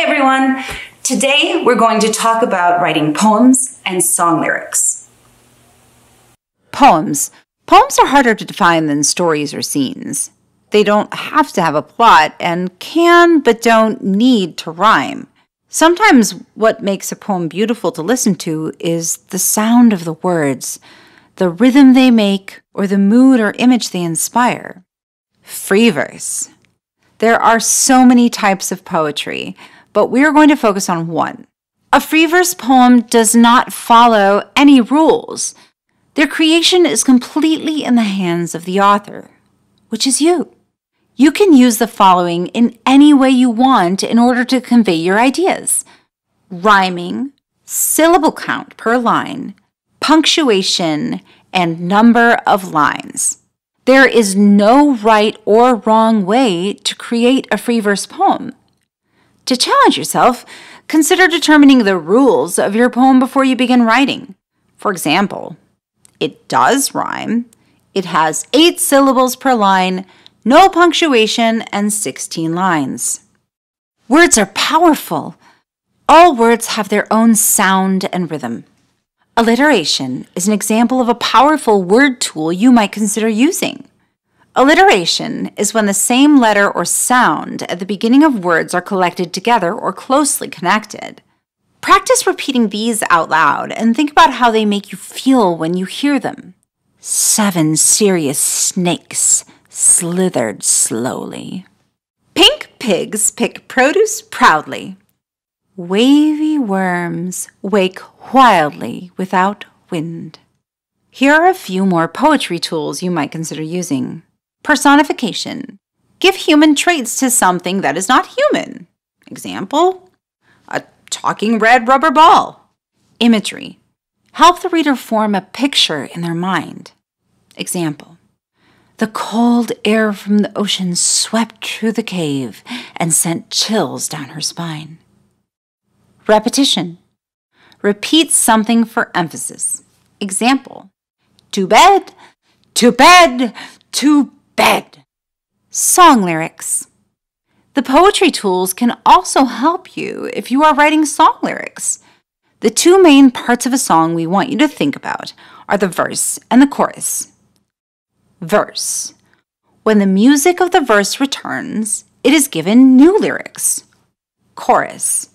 Hi everyone! Today we're going to talk about writing poems and song lyrics. Poems. Poems are harder to define than stories or scenes. They don't have to have a plot and can but don't need to rhyme. Sometimes what makes a poem beautiful to listen to is the sound of the words, the rhythm they make, or the mood or image they inspire. Free verse. There are so many types of poetry but we are going to focus on one. A free verse poem does not follow any rules. Their creation is completely in the hands of the author, which is you. You can use the following in any way you want in order to convey your ideas rhyming, syllable count per line, punctuation, and number of lines. There is no right or wrong way to create a free verse poem. To challenge yourself, consider determining the rules of your poem before you begin writing. For example, it does rhyme, it has eight syllables per line, no punctuation, and 16 lines. Words are powerful. All words have their own sound and rhythm. Alliteration is an example of a powerful word tool you might consider using. Alliteration is when the same letter or sound at the beginning of words are collected together or closely connected. Practice repeating these out loud and think about how they make you feel when you hear them. Seven serious snakes slithered slowly. Pink pigs pick produce proudly. Wavy worms wake wildly without wind. Here are a few more poetry tools you might consider using. Personification. Give human traits to something that is not human. Example, a talking red rubber ball. Imagery. Help the reader form a picture in their mind. Example, the cold air from the ocean swept through the cave and sent chills down her spine. Repetition. Repeat something for emphasis. Example, to bed, to bed, to bed. Song lyrics. The poetry tools can also help you if you are writing song lyrics. The two main parts of a song we want you to think about are the verse and the chorus. Verse. When the music of the verse returns, it is given new lyrics. Chorus.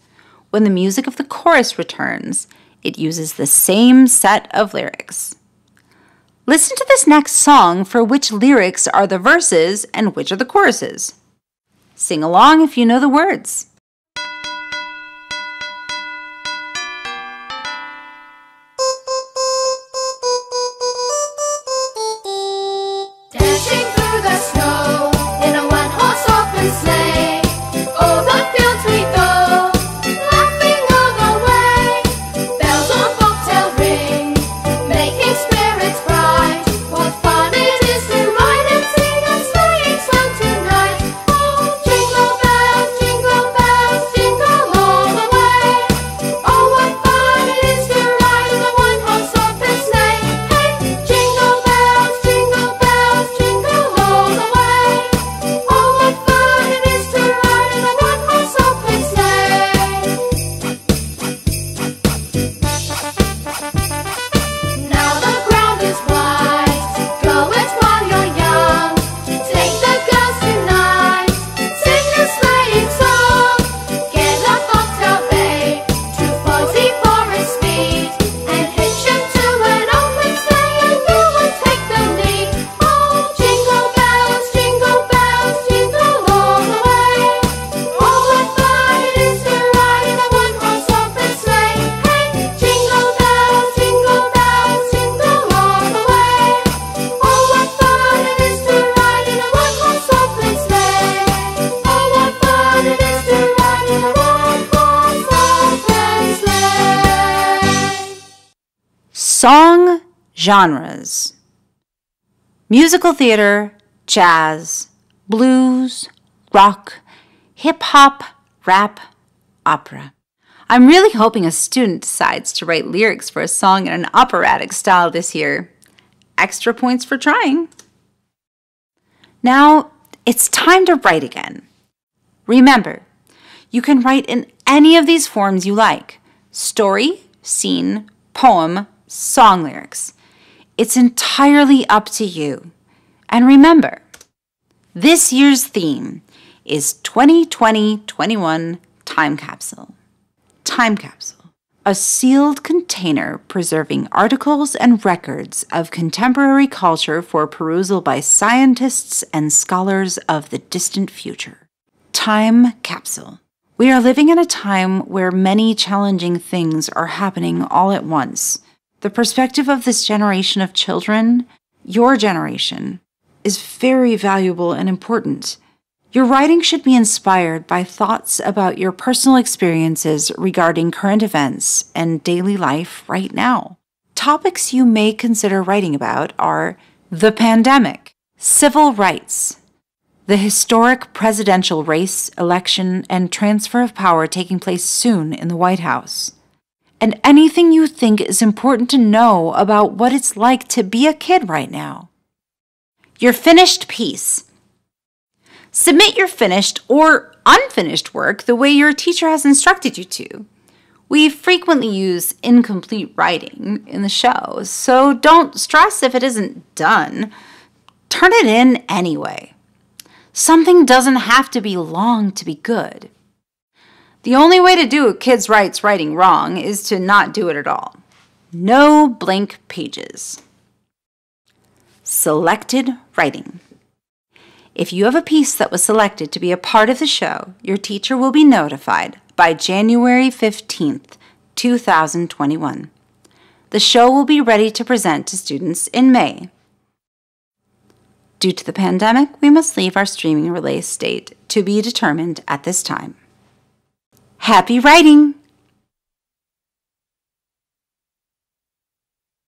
When the music of the chorus returns, it uses the same set of lyrics. Listen to this next song for which lyrics are the verses and which are the choruses. Sing along if you know the words. genres musical theater, jazz, blues, rock, hip hop, rap, opera. I'm really hoping a student decides to write lyrics for a song in an operatic style this year. Extra points for trying. Now it's time to write again. Remember, you can write in any of these forms you like story, scene, poem, song lyrics. It's entirely up to you. And remember, this year's theme is 2020 21 Time Capsule. Time Capsule, a sealed container preserving articles and records of contemporary culture for perusal by scientists and scholars of the distant future. Time Capsule. We are living in a time where many challenging things are happening all at once the perspective of this generation of children, your generation, is very valuable and important. Your writing should be inspired by thoughts about your personal experiences regarding current events and daily life right now. Topics you may consider writing about are the pandemic, civil rights, the historic presidential race, election, and transfer of power taking place soon in the White House and anything you think is important to know about what it's like to be a kid right now. Your finished piece. Submit your finished or unfinished work the way your teacher has instructed you to. We frequently use incomplete writing in the show, so don't stress if it isn't done. Turn it in anyway. Something doesn't have to be long to be good. The only way to do a kid's rights writing wrong is to not do it at all. No blank pages. Selected writing. If you have a piece that was selected to be a part of the show, your teacher will be notified by January 15th, 2021. The show will be ready to present to students in May. Due to the pandemic, we must leave our streaming release date to be determined at this time. Happy writing!